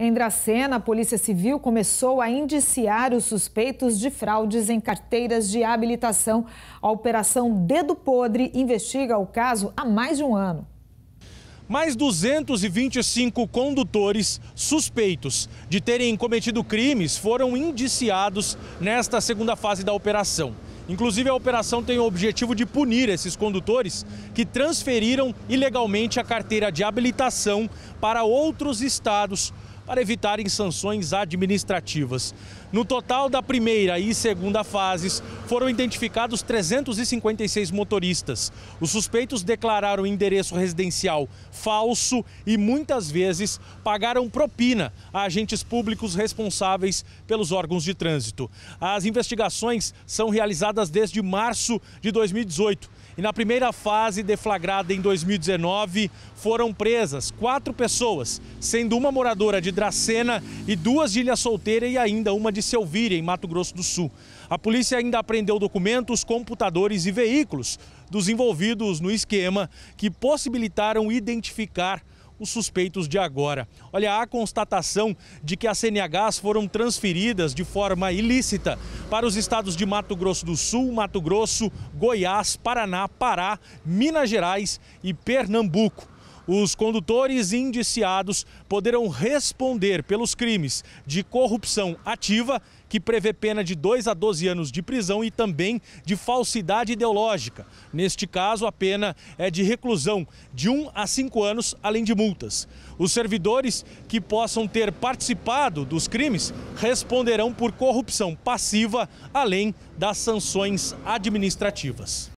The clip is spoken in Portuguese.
Em Dracena, a Polícia Civil começou a indiciar os suspeitos de fraudes em carteiras de habilitação. A Operação Dedo Podre investiga o caso há mais de um ano mais 225 condutores suspeitos de terem cometido crimes foram indiciados nesta segunda fase da operação. Inclusive, a operação tem o objetivo de punir esses condutores que transferiram ilegalmente a carteira de habilitação para outros estados para evitarem sanções administrativas. No total da primeira e segunda fases, foram identificados 356 motoristas. Os suspeitos declararam endereço residencial falso e muitas vezes pagaram propina a agentes públicos responsáveis pelos órgãos de trânsito. As investigações são realizadas desde março de 2018. E na primeira fase, deflagrada em 2019, foram presas quatro pessoas, sendo uma moradora de Dracena e duas de Ilha Solteira e ainda uma de Selvíria, em Mato Grosso do Sul. A polícia ainda apreendeu documentos, computadores e veículos dos envolvidos no esquema que possibilitaram identificar os suspeitos de agora. Olha, a constatação de que as CNHs foram transferidas de forma ilícita para os estados de Mato Grosso do Sul, Mato Grosso, Goiás, Paraná, Pará, Minas Gerais e Pernambuco. Os condutores indiciados poderão responder pelos crimes de corrupção ativa, que prevê pena de 2 a 12 anos de prisão, e também de falsidade ideológica. Neste caso, a pena é de reclusão de 1 a 5 anos, além de multas. Os servidores que possam ter participado dos crimes responderão por corrupção passiva, além das sanções administrativas.